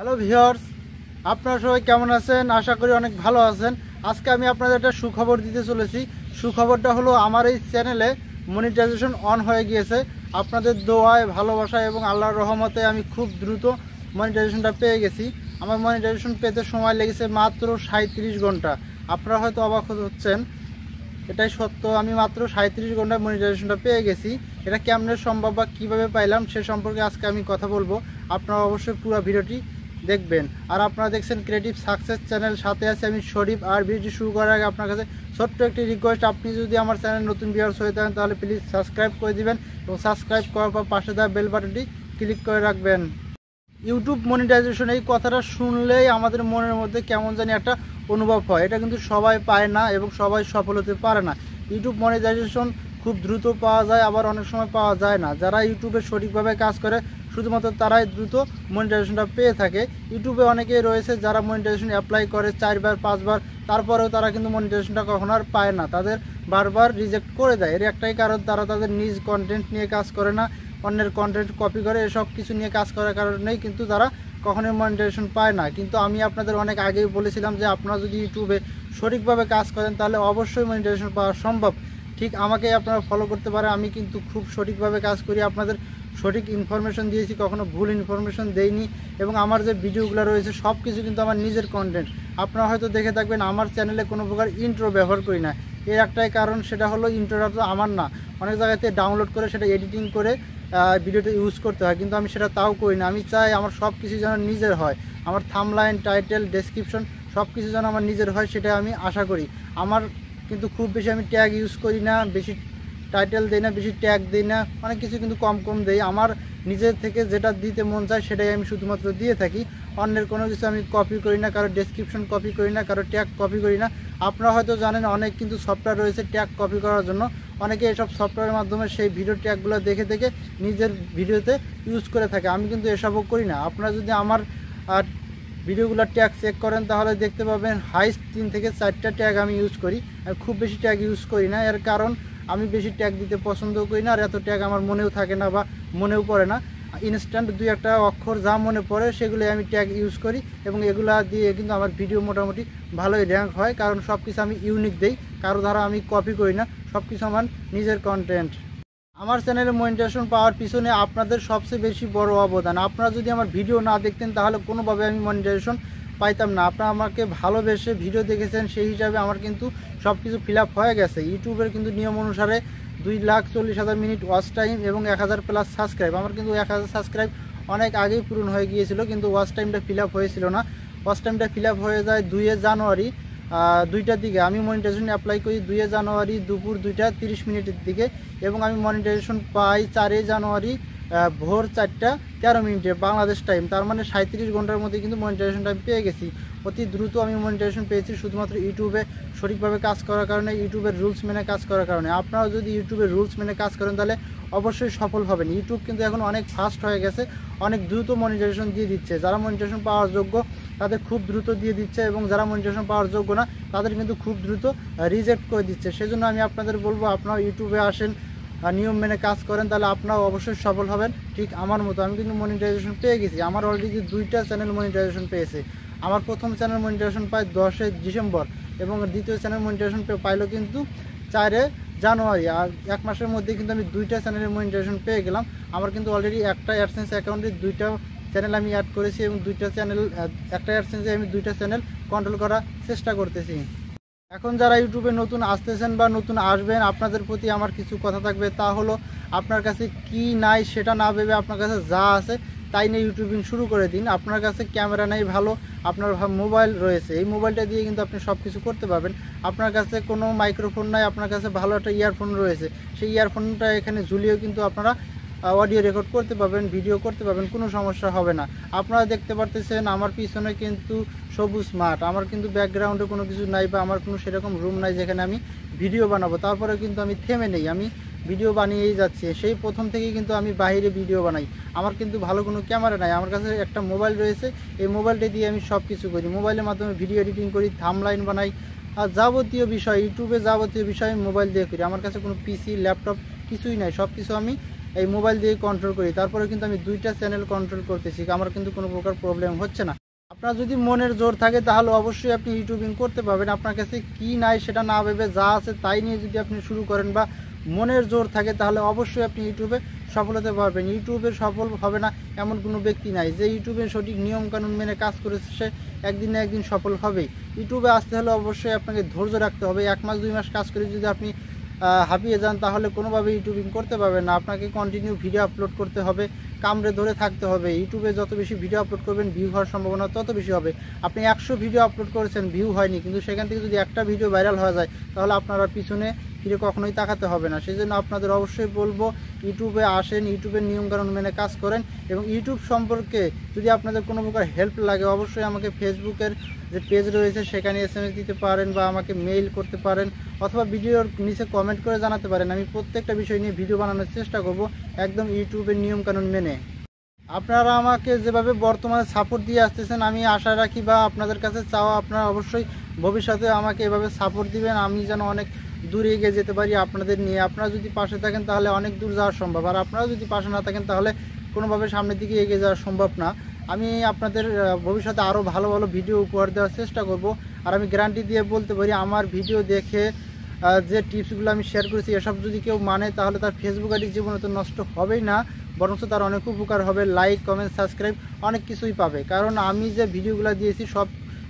hello viewers আপনারা সবাই কেমন আছেন আশা করি অনেক ভালো আছেন আজকে আমি আপনাদের একটা সুখবর দিতে চলেছি সুখবরটা হলো আমার এই চ্যানেলে মনিটাইজেশন অন হয়ে গিয়েছে আপনাদের দোয়ায় ভালোবাসায় এবং আল্লাহর রহমতে আমি খুব দ্রুত মনিটাইজেশনটা পেয়ে গেছি আমার মনিটাইজেশন পেতে সময় লেগেছে মাত্র সাঁত্রিশ ঘন্টা আপনারা হয়তো অবাক হচ্ছেন এটাই সত্য আমি মাত্র সাঁত্রিশ ঘন্টায় মনিটাইজেশনটা পেয়ে গেছি এটা কেমনে সম্ভব বা কীভাবে পাইলাম সে সম্পর্কে আজকে আমি কথা বলবো আপনারা অবশ্যই পুরো ভিডিওটি দেখবেন আর আপনারা দেখছেন ক্রিয়েটিভ সাকসেস চ্যানেল সাথে আছে আমি শরীফ আর ভিডিও শুরু করার আগে আপনার কাছে ছোট্ট একটি রিকোয়েস্ট আপনি যদি আমার চ্যানেল নতুন ভিউয়ার্স হয়ে থাকেন তাহলে প্লিজ সাবস্ক্রাইব করে দিবেন এবং সাবস্ক্রাইব করার পর পাশে দেওয়া বেল বাটনটি ক্লিক করে রাখবেন ইউটিউব মনিটাইজেশন এই কথাটা শুনলেই আমাদের মনের মধ্যে কেমন জানি একটা অনুভব হয় এটা কিন্তু সবাই পায় না এবং সবাই সফল হতে পারে না ইউটিউব মনিটাইজেশন খুব দ্রুত পাওয়া যায় আবার অনেক সময় পাওয়া যায় না যারা ইউটিউবে সঠিকভাবে কাজ করে শুধুমাত্র তারাই দ্রুত মনিটাইজেশনটা পেয়ে থাকে ইউটিউবে অনেকেই রয়েছে যারা মনিটাইজেশন অ্যাপ্লাই করে চারবার পাঁচবার তারপরেও তারা কিন্তু মনিটাইজেশনটা কখনো আর পায় না তাদের বারবার রিজেক্ট করে দেয় এর একটাই কারণ তারা তাদের নিজ কন্টেন্ট নিয়ে কাজ করে না অন্যের কন্টেন্ট কপি করে এসব কিছু নিয়ে কাজ করার কারণেই কিন্তু তারা কখনোই মনিটাইজেশন পায় না কিন্তু আমি আপনাদের অনেক আগেই বলেছিলাম যে আপনারা যদি ইউটিউবে সঠিকভাবে কাজ করেন তাহলে অবশ্যই মনিটাইজেশন পাওয়া সম্ভব ঠিক আমাকে আপনারা ফলো করতে পারে আমি কিন্তু খুব সঠিকভাবে কাজ করি আপনাদের সঠিক ইনফরমেশন দিয়েছি কখনো ভুল ইনফরমেশন দেইনি এবং আমার যে ভিডিওগুলো রয়েছে সব কিছু কিন্তু আমার নিজের কন্টেন্ট আপনারা হয়তো দেখে থাকবেন আমার চ্যানেলে কোনো প্রকার ইন্ট্রো ব্যবহার করি না এর একটাই কারণ সেটা হলো ইন্ট্রোটা তো আমার না অনেক জায়গাতে ডাউনলোড করে সেটা এডিটিং করে ভিডিওটা ইউজ করতে হয় কিন্তু আমি সেটা তাও করি না আমি চাই আমার সব কিছু যেন নিজের হয় আমার থামলাইন টাইটেল ডেসক্রিপশন সব কিছু যেন আমার নিজের হয় সেটা আমি আশা করি আমার কিন্তু খুব বেশি আমি ট্যাগ ইউজ করি না বেশি টাইটেল দিই না বেশি ট্যাগ দিই না অনেক কিছু কিন্তু কম কম দেই আমার নিজের থেকে যেটা দিতে মন চায় সেটাই আমি শুধুমাত্র দিয়ে থাকি অন্যের কোনো কিছু আমি কপি করি না কারো ডেসক্রিপশন কপি করি না কারো ট্যাগ কপি করি না আপনারা হয়তো জানেন অনেক কিন্তু সফটওয়্যার রয়েছে ট্যাগ কপি করার জন্য অনেকে এসব সফটওয়্যারের মাধ্যমে সেই ভিডিও ট্যাগগুলো দেখে দেখে নিজের ভিডিওতে ইউজ করে থাকে আমি কিন্তু এসবও করি না আপনারা যদি আমার আর ভিডিওগুলো ট্যাগ চেক করেন তাহলে দেখতে পাবেন হাইস্ট তিন থেকে চারটা ট্যাগ আমি ইউজ করি আর খুব বেশি ট্যাগ ইউজ করি না এর কারণ আমি বেশি ট্যাগ দিতে পছন্দ করি না আর এত ট্যাগ আমার মনেও থাকে না বা মনেও পড়ে না ইনস্ট্যান্ট দুই একটা অক্ষর যা মনে পড়ে সেগুলো আমি ট্যাগ ইউজ করি এবং এগুলা দিয়ে কিন্তু আমার ভিডিও মোটামুটি ভালোই র্যাঙ্ক হয় কারণ সব কিছু আমি ইউনিক দিই কারো দ্বারা আমি কপি করি না সব কিছু আমার নিজের কন্টেন্ট আমার চ্যানেলে মনিটাইজেশন পাওয়ার পিছনে আপনাদের সবচেয়ে বেশি বড় অবদান আপনারা যদি আমার ভিডিও না দেখতেন তাহলে কোনোভাবে আমি মনিটাইজেশন পাইতাম না আপনারা আমাকে ভালোবেসে ভিডিও দেখেছেন সেই হিসাবে আমার কিন্তু সব কিছু ফিল হয়ে গেছে ইউটিউবের কিন্তু নিয়ম অনুসারে দুই লাখ চল্লিশ হাজার মিনিট ওয়াচ টাইম এবং এক হাজার প্লাস সাবস্ক্রাইব আমার কিন্তু এক হাজার সাবস্ক্রাইব অনেক আগেই পূরণ হয়ে গিয়েছিল কিন্তু ওয়াচ টাইমটা ফিল হয়েছিল না ওয়াচ টাইমটা ফিল হয়ে যায় দুইয়ে জানুয়ারি দুইটার দিকে আমি মনিটাইজেশন অ্যাপ্লাই করি দুইয়ে জানুয়ারি দুপুর দুইটা তিরিশ মিনিটের দিকে এবং আমি মনিটাইজেশন পাই চারই জানুয়ারি ভোর চারটা তেরো মিনিটে বাংলাদেশ টাইম তার মানে সাঁত্রিশ ঘন্টার মধ্যে কিন্তু মনিটাইজেশন টাইম পেয়ে গেছি অতি দ্রুত আমি মনিটাইজেশন পেয়েছি শুধুমাত্র ইউটিউবে সঠিকভাবে কাজ করার কারণে ইউটিউবের রুলস মেনে কাজ করার কারণে আপনারা যদি ইউটিউবের রুলস মেনে কাজ করেন তাহলে অবশ্যই সফল হবেন ইউটিউব কিন্তু এখন অনেক ফাস্ট হয়ে গেছে অনেক দ্রুত মনিটাইজেশন দিয়ে দিচ্ছে যারা মনিটাইজেশন পাওয়ার যোগ্য তাদের খুব দ্রুত দিয়ে দিচ্ছে এবং যারা মনিটাইজেশন পাওয়ার যোগ্য না তাদের কিন্তু খুব দ্রুত রিজেক্ট করে দিচ্ছে সেজন্য আমি আপনাদের বলবো আপনারা ইউটিউবে আসেন নিয়ম মেনে কাজ করেন তাহলে আপনারাও অবশ্যই সফল হবেন ঠিক আমার মতো আমি কিন্তু মনিটাইজেশন পেয়ে গেছি আমার অলরেডি দুইটা চ্যানেল মনিটাইজেশন পেয়েছে আমার প্রথম চ্যানেল মনিটাইজেশন পায় দশে ডিসেম্বর এবং দ্বিতীয় চ্যানেল মনিটাইজেশন পাইলো কিন্তু চারে জানুয়ারি আর এক মাসের মধ্যে কিন্তু আমি দুইটা চ্যানেলের মনিটাইজেশন পেয়ে গেলাম আমার কিন্তু অলরেডি একটা অ্যাডসেন্স অ্যাকাউন্টে দুইটা চ্যানেল আমি অ্যাড করেছি এবং দুইটা চ্যানেল একটা অ্যাডসেন্সে আমি দুইটা চ্যানেল কন্ট্রোল করার চেষ্টা করতেছি এখন যারা ইউটিউবে নতুন আসতেছেন বা নতুন আসবেন আপনাদের প্রতি আমার কিছু কথা থাকবে তা হলো আপনার কাছে কি নাই সেটা না ভেবে আপনার কাছে যা আছে তাই নিয়ে ইউটিউবিং শুরু করে দিন আপনার কাছে ক্যামেরা নেই ভালো আপনার মোবাইল রয়েছে এই মোবাইলটা দিয়ে কিন্তু আপনি সব কিছু করতে পারবেন আপনার কাছে কোনো মাইক্রোফোন নাই আপনার কাছে ভালো একটা ইয়ারফোন রয়েছে সেই ইয়ারফোনটা এখানে ঝুলিয়েও কিন্তু আপনারা অডিও রেকর্ড করতে পারবেন ভিডিও করতে পারবেন কোনো সমস্যা হবে না আপনারা দেখতে পারতেছেন আমার পিছনে কিন্তু সবুজ মাঠ আমার কিন্তু ব্যাকগ্রাউন্ডে কোনো কিছু নাই বা আমার কোনো সেরকম রুম নাই যেখানে আমি ভিডিও বানাবো তারপরে কিন্তু আমি থেমে নেই আমি ভিডিও বানিয়েই যাচ্ছি সেই প্রথম থেকেই কিন্তু আমি বাইরে ভিডিও বানাই আমার কিন্তু ভালো কোনো ক্যামেরা নাই আমার কাছে একটা মোবাইল রয়েছে এই মোবাইলটা দিয়ে আমি সব কিছু করি মোবাইলের মাধ্যমে ভিডিও এডিটিং করি থামলাইন বানাই আর যাবতীয় বিষয় ইউটিউবে যাবতীয় বিষয় মোবাইল দিয়ে করি আমার কাছে কোনো পিসি ল্যাপটপ কিছুই নাই সব কিছু আমি এই মোবাইল দিয়ে কন্ট্রোল করি তারপরে কিন্তু আমি দুইটা চ্যানেল কন্ট্রোল করতেছি আমার কিন্তু কোনো প্রকার প্রবলেম হচ্ছে না আপনার যদি মনের জোর থাকে তাহলে অবশ্যই আপনি ইউটিউবিং করতে পারবেন আপনার কাছে কি নাই সেটা না ভেবে যা আছে তাই নিয়ে যদি আপনি শুরু করেন বা মনের জোর থাকে তাহলে অবশ্যই আপনি ইউটিউবে সফল হতে পারবেন ইউটিউবে সফল হবে না এমন কোনো ব্যক্তি নাই যে ইউটিউবে সঠিক নিয়মকানুন মেনে কাজ করেছে সে একদিন না একদিন সফল হবেই ইউটিউবে আসতে হলে অবশ্যই আপনাকে ধৈর্য রাখতে হবে এক মাস দুই মাস কাজ করে যদি আপনি হাঁপিয়ে যান তাহলে কোনোভাবে ইউটিউবিং করতে পারবেন না আপনাকে কন্টিনিউ ভিডিও আপলোড করতে হবে কামড়ে ধরে থাকতে হবে ইউটিউবে যত বেশি ভিডিও আপলোড করবেন ভিউ হওয়ার সম্ভাবনা তত বেশি হবে আপনি একশো ভিডিও আপলোড করেছেন ভিউ হয়নি কিন্তু সেখান থেকে যদি একটা ভিডিও ভাইরাল হয়ে যায় তাহলে আপনারা পিছনে ফিরে কখনোই তাকাতে হবে না সেই জন্য আপনাদের অবশ্যই বলবো ইউটিউবে আসেন ইউটিউবের নিয়মকানুন মেনে কাজ করেন এবং ইউটিউব সম্পর্কে যদি আপনাদের কোনো প্রকার হেল্প লাগে অবশ্যই আমাকে ফেসবুকের যে পেজ রয়েছে সেখানে এস দিতে পারেন বা আমাকে মেইল করতে পারেন অথবা ভিডিওর নিচে কমেন্ট করে জানাতে পারেন আমি প্রত্যেকটা বিষয় নিয়ে ভিডিও বানানোর চেষ্টা করব একদম ইউটিউবের নিয়মকানুন মেনে আপনারা আমাকে যেভাবে বর্তমানে সাপোর্ট দিয়ে আসতেছেন আমি আশা রাখি বা আপনাদের কাছে চাওয়া আপনারা অবশ্যই ভবিষ্যতে আমাকে এভাবে সাপোর্ট দিবেন আমি যেন অনেক দূরে এগিয়ে যেতে পারি আপনাদের নিয়ে আপনারা যদি পাশে থাকেন তাহলে অনেক দূর যাওয়া সম্ভব আর আপনারা যদি পাশে না থাকেন তাহলে কোনোভাবে সামনের দিকে এগিয়ে যাওয়া সম্ভব না আমি আপনাদের ভবিষ্যতে আরও ভালো ভালো ভিডিও উপহার দেওয়ার চেষ্টা করব আর আমি গ্যারান্টি দিয়ে বলতে পারি আমার ভিডিও দেখে যে টিপসগুলো আমি শেয়ার করেছি এসব যদি কেউ মানে তাহলে তার ফেসবুক আইডি জীবনে তো নষ্ট হবেই না বরঞ্চ তার অনেক উপকার হবে লাইক কমেন্ট সাবস্ক্রাইব অনেক কিছুই পাবে কারণ আমি যে ভিডিওগুলো দিয়েছি সব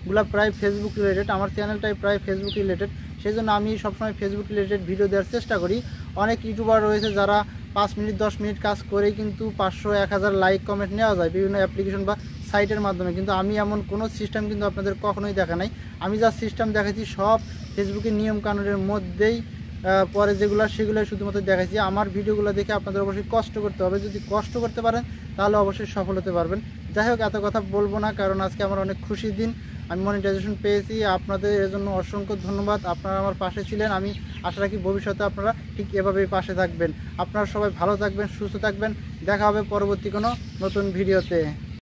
গুলা প্রায় ফেসবুক রিলেটেড আমার চ্যানেলটাই প্রায় ফেসবুক রিলেটেড সেই জন্য আমি সবসময় ফেসবুক রিলেটেড ভিডিও দেওয়ার চেষ্টা করি অনেক ইউটিউবার রয়েছে যারা পাঁচ মিনিট দশ মিনিট কাজ করেই কিন্তু পাঁচশো এক হাজার লাইক কমেন্ট নেওয়া যায় বিভিন্ন অ্যাপ্লিকেশন বা সাইটের মাধ্যমে কিন্তু আমি এমন কোনো সিস্টেম কিন্তু আপনাদের কখনোই দেখা নাই আমি যা সিস্টেম দেখাচ্ছি সব ফেসবুকের নিয়মকানুনের মধ্যেই পরে যেগুলো সেগুলো শুধুমাত্র দেখাচ্ছি আমার ভিডিওগুলো দেখে আপনাদের অবশ্যই কষ্ট করতে হবে যদি কষ্ট করতে পারেন তাহলে অবশ্যই সফল হতে পারবেন যাই হোক এত কথা বলবো না কারণ আজকে আমার অনেক খুশির দিন আমি মনিটাইজেশন পেয়েছি আপনাদের এর জন্য অসংখ্য ধন্যবাদ আপনারা আমার পাশে ছিলেন আমি আশা রাখি ভবিষ্যতে আপনারা ঠিক এভাবেই পাশে থাকবেন আপনারা সবাই ভালো থাকবেন সুস্থ থাকবেন দেখা হবে পরবর্তী কোনো নতুন ভিডিওতে